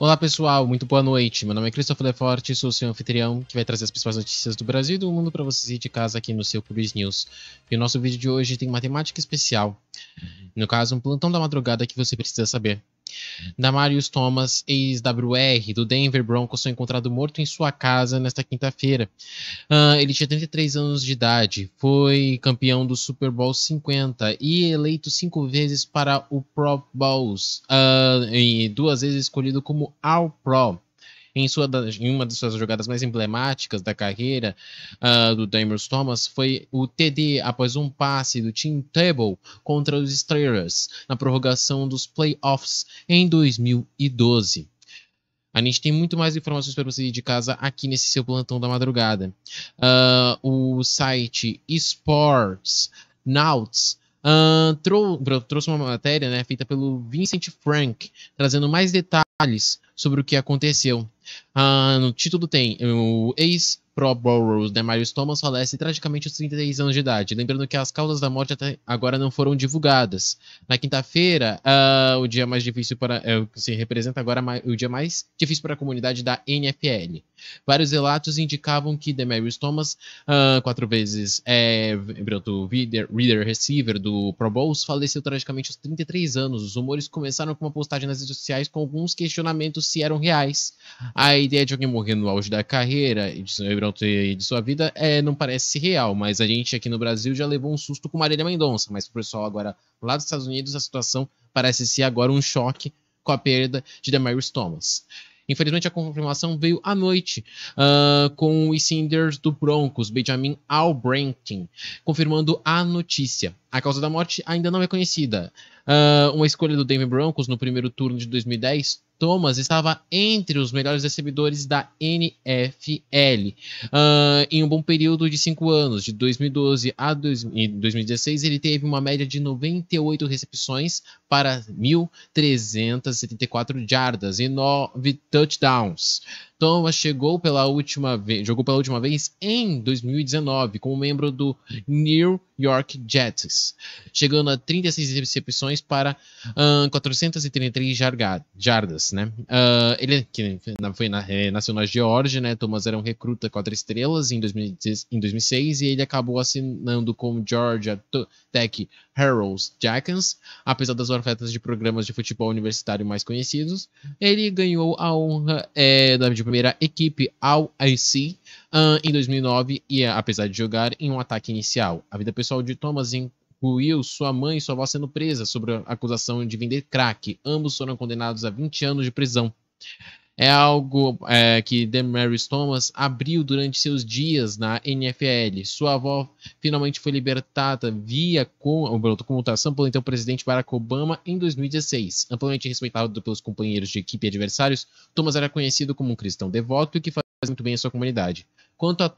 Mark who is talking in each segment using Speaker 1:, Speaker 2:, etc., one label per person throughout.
Speaker 1: Olá pessoal, muito boa noite. Meu nome é Christopher Leforte, sou seu anfitrião que vai trazer as principais notícias do Brasil e do mundo para vocês de casa aqui no seu Cubis News. E o nosso vídeo de hoje tem uma temática especial, no caso um plantão da madrugada que você precisa saber. Damarius Thomas, ex-WR, do Denver Broncos, foi encontrado morto em sua casa nesta quinta-feira. Uh, ele tinha 33 anos de idade, foi campeão do Super Bowl 50 e eleito cinco vezes para o Pro Bowls, uh, e duas vezes escolhido como All-Pro. Em, sua, em uma das suas jogadas mais emblemáticas da carreira uh, do Demers Thomas foi o TD após um passe do Team Table contra os Steelers na prorrogação dos playoffs em 2012. A gente tem muito mais informações para você de casa aqui nesse seu plantão da madrugada. Uh, o site Sports Nauts uh, trou trouxe uma matéria né, feita pelo Vincent Frank, trazendo mais detalhes detalhes sobre o que aconteceu. Ah, no título tem o ex Pro Burrows, Demarius Thomas falece tragicamente aos 33 anos de idade. Lembrando que as causas da morte até agora não foram divulgadas. Na quinta-feira, uh, o dia mais difícil para. Uh, se representa agora o dia mais difícil para a comunidade da NFL. Vários relatos indicavam que Demarius Thomas, uh, quatro vezes é, pronto, reader, reader receiver do Pro Bowls, faleceu tragicamente aos 33 anos. Os rumores começaram com uma postagem nas redes sociais com alguns questionamentos se eram reais. A ideia de alguém morrer no auge da carreira, e de sua vida é, não parece real, mas a gente aqui no Brasil já levou um susto com Marília Mendonça, mas pro pessoal agora lá dos Estados Unidos a situação parece ser agora um choque com a perda de Damaris Thomas. Infelizmente, a confirmação veio à noite uh, com os Cinders do Broncos, Benjamin Albrecht confirmando a notícia. A causa da morte ainda não é conhecida. Uh, uma escolha do Denver Broncos no primeiro turno de 2010, Thomas estava entre os melhores recebedores da NFL. Uh, ah, em um bom período de cinco anos, de 2012 a dois, 2016, ele teve uma média de 98 recepções para 1.374 jardas e 9 touchdowns. Thomas chegou pela última vez, jogou pela última vez em 2019 como membro do New York Jets, chegando a 36 recepções para uh, 433 jarga, jardas, né? Uh, ele que foi na, é, nacional de Geórgia, né? Thomas era um recruta quatro estrelas em, 2006, em 2006 e ele acabou assinando com Georgia Tech Harold Jackens, apesar das ofertas de programas de futebol universitário mais conhecidos, ele ganhou a honra é, da de primeira equipe ao AC uh, em 2009 e, é, apesar de jogar em um ataque inicial, a vida pessoal de Thomas incluiu sua mãe e sua avó sendo presa sobre a acusação de vender crack. Ambos foram condenados a 20 anos de prisão é algo é, que Demaryius Thomas abriu durante seus dias na NFL. Sua avó finalmente foi libertada via comutação pelo então presidente Barack Obama em 2016. Amplamente respeitado pelos companheiros de equipe e adversários, Thomas era conhecido como um cristão devoto e que faz muito bem à sua comunidade. Quanto a,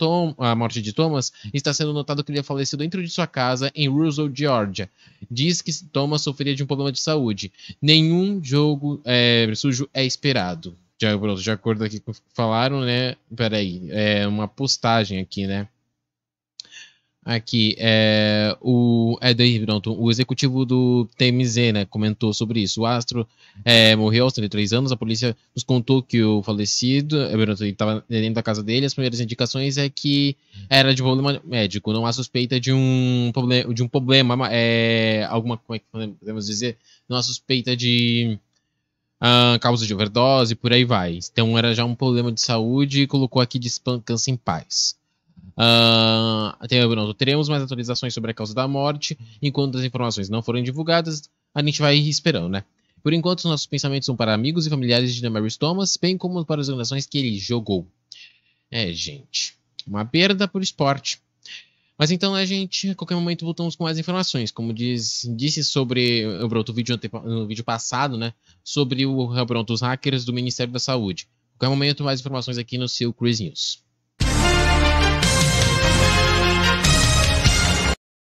Speaker 1: a morte de Thomas, está sendo notado que ele é faleceu dentro de sua casa em Russell, Georgia. Diz que Thomas sofria de um problema de saúde. Nenhum jogo é, sujo é esperado já, de acordo aqui com o que falaram, né? Peraí, é uma postagem aqui, né? Aqui, é, o, é daí, pronto, o executivo do TMZ, né, comentou sobre isso. O Astro é, morreu aos 33 anos, a polícia nos contou que o falecido, é, estava dentro da casa dele, as primeiras indicações é que era de problema médico, não há suspeita de um problema, de um problema, é, alguma, como é que podemos dizer, não há suspeita de uh, causa de overdose, por aí vai. Então era já um problema de saúde e colocou aqui descansa em paz. Uh, ah, não teremos mais atualizações sobre a causa da morte. Enquanto as informações não forem divulgadas, a gente vai esperando, né? Por enquanto, nossos pensamentos são para amigos e familiares de Damaris Thomas, bem como para as organizações que ele jogou. É, gente, uma perda por esporte. Mas então a gente, a qualquer momento, voltamos com mais informações. Como diz, disse sobre o broto vídeo no vídeo passado, né? Sobre o broto dos hackers do Ministério da Saúde. A qualquer momento, mais informações aqui no seu Chris News.